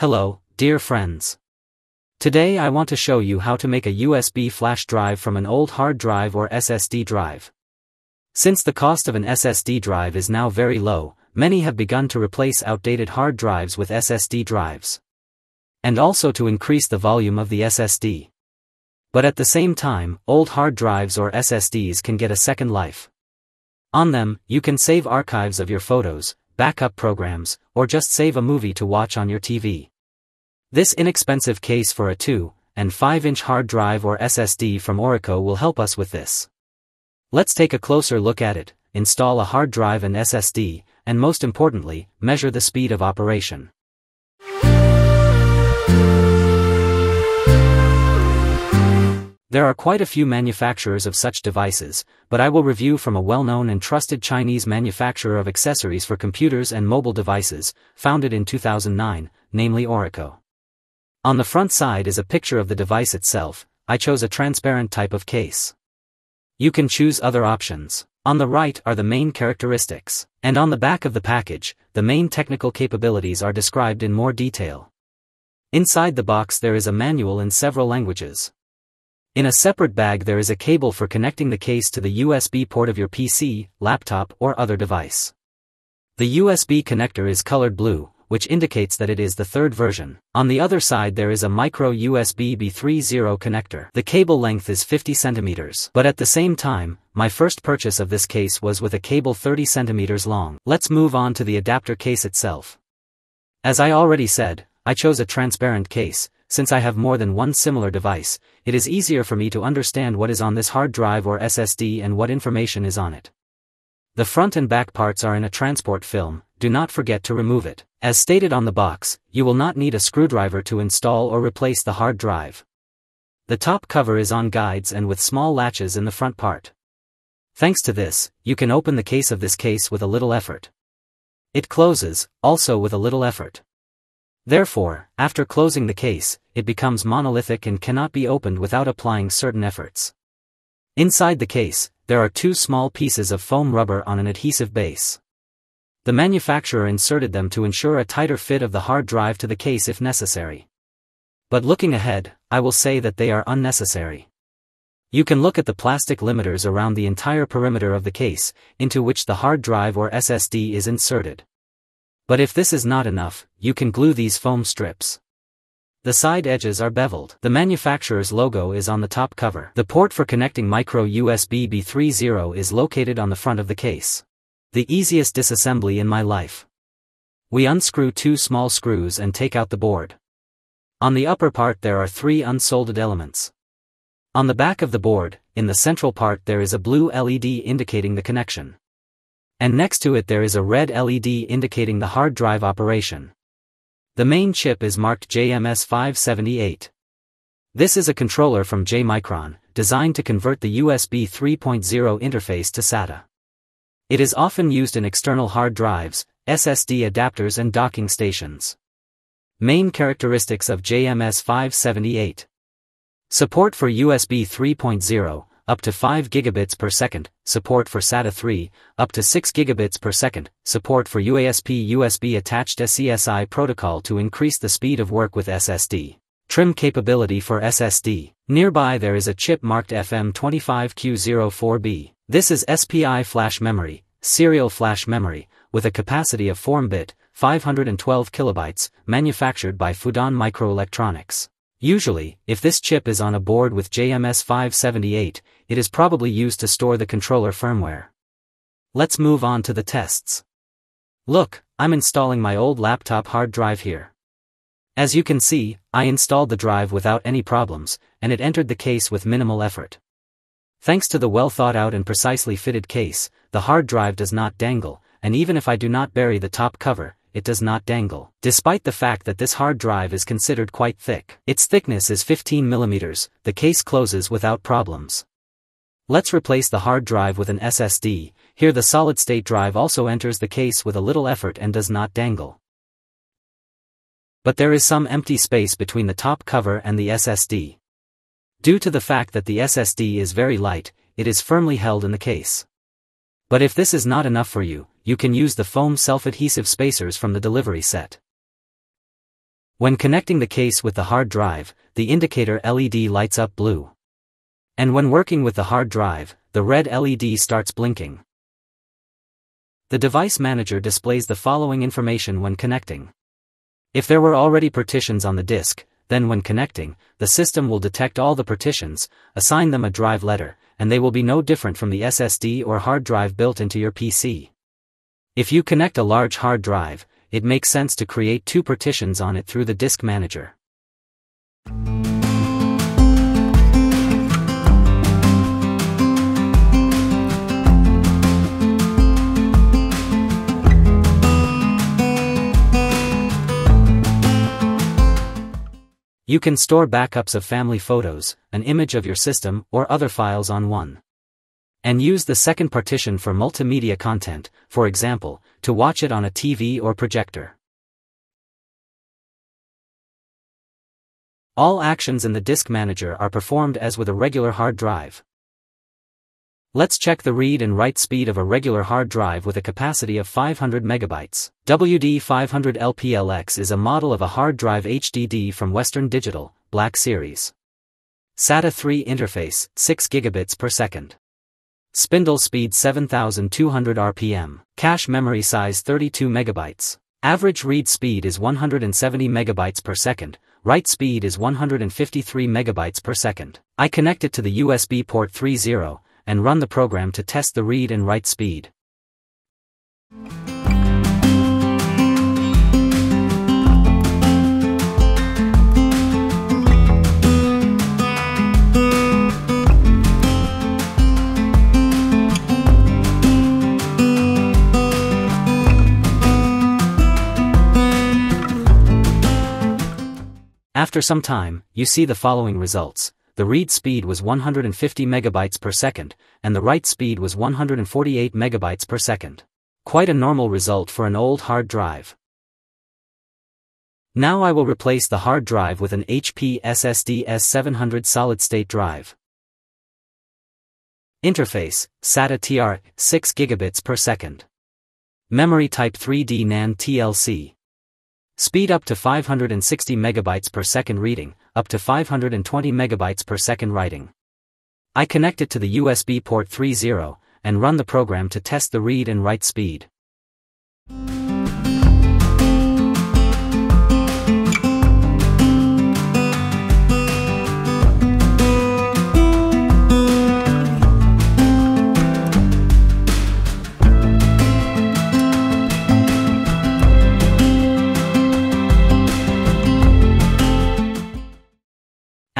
Hello, dear friends. Today I want to show you how to make a USB flash drive from an old hard drive or SSD drive. Since the cost of an SSD drive is now very low, many have begun to replace outdated hard drives with SSD drives. And also to increase the volume of the SSD. But at the same time, old hard drives or SSDs can get a second life. On them, you can save archives of your photos, backup programs, or just save a movie to watch on your TV. This inexpensive case for a 2 and 5-inch hard drive or SSD from Orico will help us with this. Let's take a closer look at it, install a hard drive and SSD, and most importantly, measure the speed of operation. There are quite a few manufacturers of such devices, but I will review from a well-known and trusted Chinese manufacturer of accessories for computers and mobile devices, founded in 2009, namely Orico. On the front side is a picture of the device itself, I chose a transparent type of case. You can choose other options. On the right are the main characteristics, and on the back of the package, the main technical capabilities are described in more detail. Inside the box there is a manual in several languages. In a separate bag there is a cable for connecting the case to the USB port of your PC, laptop or other device. The USB connector is colored blue, which indicates that it is the third version. On the other side there is a micro USB B30 connector. The cable length is 50 centimeters. But at the same time, my first purchase of this case was with a cable 30 centimeters long. Let's move on to the adapter case itself. As I already said, I chose a transparent case, since I have more than one similar device, it is easier for me to understand what is on this hard drive or SSD and what information is on it. The front and back parts are in a transport film, do not forget to remove it. As stated on the box, you will not need a screwdriver to install or replace the hard drive. The top cover is on guides and with small latches in the front part. Thanks to this, you can open the case of this case with a little effort. It closes, also with a little effort. Therefore, after closing the case, it becomes monolithic and cannot be opened without applying certain efforts. Inside the case, there are two small pieces of foam rubber on an adhesive base. The manufacturer inserted them to ensure a tighter fit of the hard drive to the case if necessary. But looking ahead, I will say that they are unnecessary. You can look at the plastic limiters around the entire perimeter of the case, into which the hard drive or SSD is inserted. But if this is not enough, you can glue these foam strips. The side edges are beveled. The manufacturer's logo is on the top cover. The port for connecting micro USB B30 is located on the front of the case. The easiest disassembly in my life. We unscrew two small screws and take out the board. On the upper part there are three unsoldered elements. On the back of the board, in the central part there is a blue LED indicating the connection. And next to it there is a red LED indicating the hard drive operation. The main chip is marked JMS578. This is a controller from JMicron, designed to convert the USB 3.0 interface to SATA. It is often used in external hard drives, SSD adapters and docking stations. Main characteristics of JMS578 Support for USB 3.0, up to 5 gigabits per second, support for SATA 3, up to 6 gigabits per second, support for UASP USB attached SCSI protocol to increase the speed of work with SSD. Trim capability for SSD. Nearby there is a chip marked FM25Q04B. This is SPI flash memory, serial flash memory, with a capacity of 4 bit, 512 kilobytes, manufactured by Fudan Microelectronics. Usually, if this chip is on a board with JMS578, it is probably used to store the controller firmware. Let's move on to the tests. Look, I'm installing my old laptop hard drive here. As you can see, I installed the drive without any problems, and it entered the case with minimal effort. Thanks to the well thought out and precisely fitted case, the hard drive does not dangle, and even if I do not bury the top cover, it does not dangle, despite the fact that this hard drive is considered quite thick. Its thickness is 15 mm, the case closes without problems. Let's replace the hard drive with an SSD, here the solid-state drive also enters the case with a little effort and does not dangle. But there is some empty space between the top cover and the SSD. Due to the fact that the SSD is very light, it is firmly held in the case. But if this is not enough for you, you can use the foam self-adhesive spacers from the delivery set. When connecting the case with the hard drive, the indicator LED lights up blue. And when working with the hard drive, the red LED starts blinking. The device manager displays the following information when connecting. If there were already partitions on the disk, then when connecting, the system will detect all the partitions, assign them a drive letter, and they will be no different from the SSD or hard drive built into your PC. If you connect a large hard drive, it makes sense to create two partitions on it through the disk manager. You can store backups of family photos, an image of your system, or other files on one and use the second partition for multimedia content, for example, to watch it on a TV or projector. All actions in the disk manager are performed as with a regular hard drive. Let's check the read and write speed of a regular hard drive with a capacity of 500 megabytes. WD500 LPLX is a model of a hard drive HDD from Western Digital, Black Series. SATA 3 interface, 6 gigabits per second. Spindle speed 7200 RPM. Cache memory size 32 MB. Average read speed is 170 MB per second. Write speed is 153 MB per second. I connect it to the USB port 3.0 and run the program to test the read and write speed. After some time, you see the following results. The read speed was 150 megabytes per second, and the write speed was 148 megabytes per second. Quite a normal result for an old hard drive. Now I will replace the hard drive with an HP SSD S700 solid-state drive. Interface, SATA TR, 6 gigabits per second. Memory type 3D NAND TLC. Speed up to 560 megabytes per second reading, up to 520 megabytes per second writing. I connect it to the USB port 30 and run the program to test the read and write speed.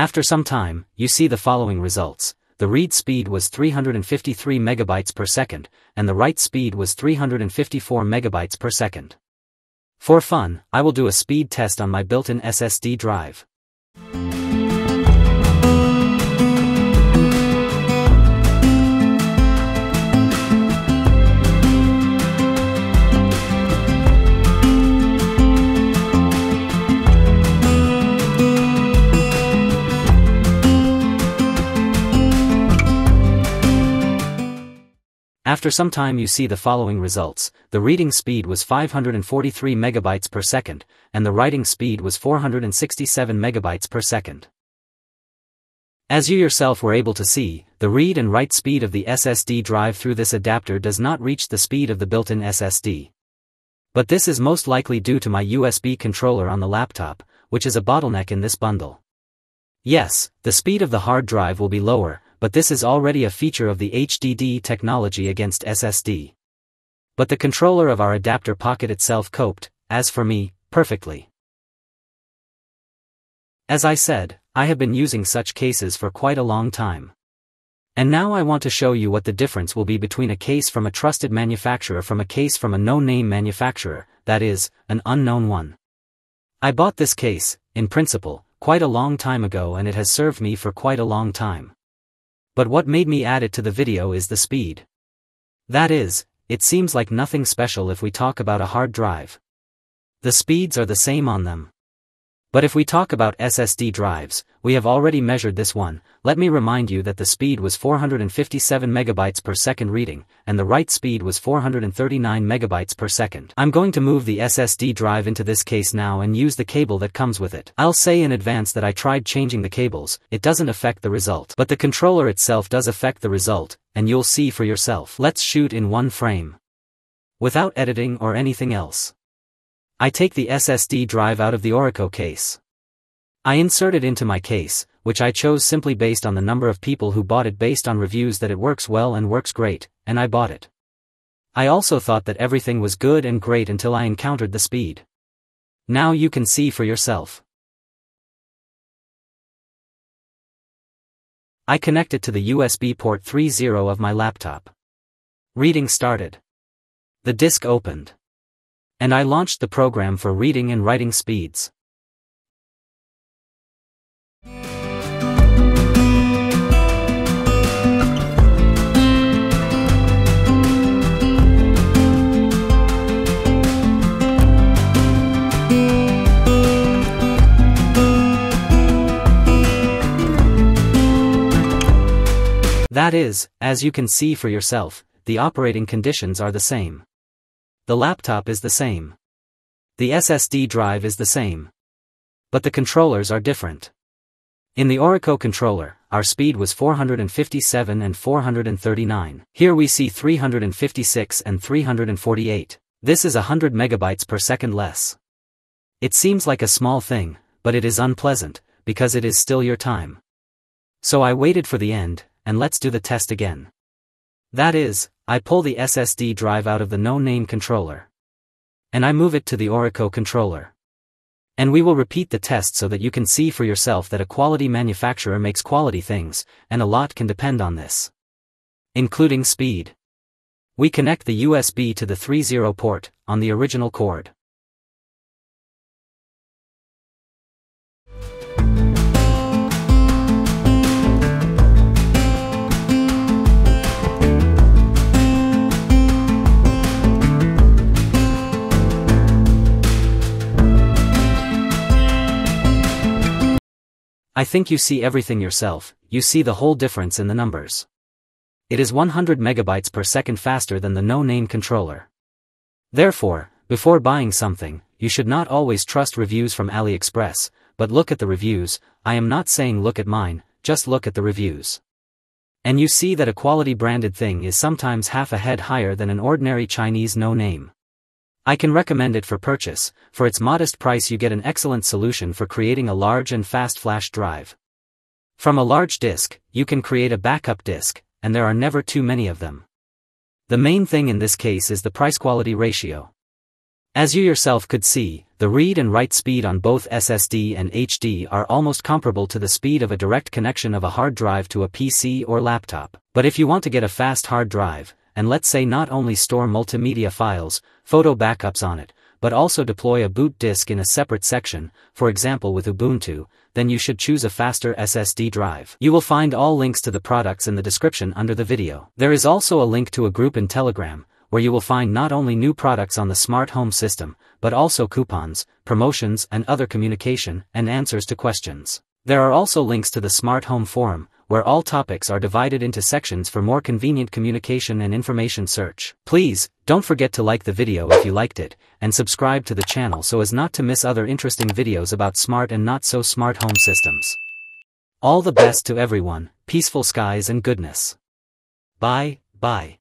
After some time, you see the following results. The read speed was 353 megabytes per second, and the write speed was 354 megabytes per second. For fun, I will do a speed test on my built-in SSD drive. After some time you see the following results, the reading speed was 543 megabytes per second, and the writing speed was 467 megabytes per second. As you yourself were able to see, the read and write speed of the SSD drive through this adapter does not reach the speed of the built-in SSD. But this is most likely due to my USB controller on the laptop, which is a bottleneck in this bundle. Yes, the speed of the hard drive will be lower, but this is already a feature of the HDD technology against SSD. But the controller of our adapter pocket itself coped, as for me, perfectly. As I said, I have been using such cases for quite a long time. And now I want to show you what the difference will be between a case from a trusted manufacturer from a case from a no-name manufacturer, that is, an unknown one. I bought this case, in principle, quite a long time ago and it has served me for quite a long time. But what made me add it to the video is the speed. That is, it seems like nothing special if we talk about a hard drive. The speeds are the same on them. But if we talk about SSD drives, we have already measured this one, let me remind you that the speed was 457 megabytes per second reading, and the write speed was 439 megabytes per second. I'm going to move the SSD drive into this case now and use the cable that comes with it. I'll say in advance that I tried changing the cables, it doesn't affect the result. But the controller itself does affect the result, and you'll see for yourself. Let's shoot in one frame. Without editing or anything else. I take the SSD drive out of the Orico case. I insert it into my case, which I chose simply based on the number of people who bought it based on reviews that it works well and works great, and I bought it. I also thought that everything was good and great until I encountered the speed. Now you can see for yourself. I connect it to the USB port 30 of my laptop. Reading started. The disk opened and I launched the program for reading and writing speeds. That is, as you can see for yourself, the operating conditions are the same. The laptop is the same. The SSD drive is the same. But the controllers are different. In the Orico controller, our speed was 457 and 439. Here we see 356 and 348. This is 100 megabytes per second less. It seems like a small thing, but it is unpleasant, because it is still your time. So I waited for the end, and let's do the test again. That is, I pull the SSD drive out of the no-name controller. And I move it to the Orico controller. And we will repeat the test so that you can see for yourself that a quality manufacturer makes quality things, and a lot can depend on this. Including speed. We connect the USB to the 30 port, on the original cord. I think you see everything yourself, you see the whole difference in the numbers. It is 100 megabytes per second faster than the no-name controller. Therefore, before buying something, you should not always trust reviews from AliExpress, but look at the reviews, I am not saying look at mine, just look at the reviews. And you see that a quality branded thing is sometimes half a head higher than an ordinary Chinese no-name. I can recommend it for purchase, for its modest price you get an excellent solution for creating a large and fast flash drive. From a large disk, you can create a backup disk, and there are never too many of them. The main thing in this case is the price-quality ratio. As you yourself could see, the read and write speed on both SSD and HD are almost comparable to the speed of a direct connection of a hard drive to a PC or laptop. But if you want to get a fast hard drive, and let's say not only store multimedia files, photo backups on it, but also deploy a boot disk in a separate section, for example with Ubuntu, then you should choose a faster SSD drive. You will find all links to the products in the description under the video. There is also a link to a group in Telegram, where you will find not only new products on the smart home system, but also coupons, promotions and other communication and answers to questions. There are also links to the smart home forum, where all topics are divided into sections for more convenient communication and information search. Please, don't forget to like the video if you liked it, and subscribe to the channel so as not to miss other interesting videos about smart and not so smart home systems. All the best to everyone, peaceful skies and goodness. Bye, bye.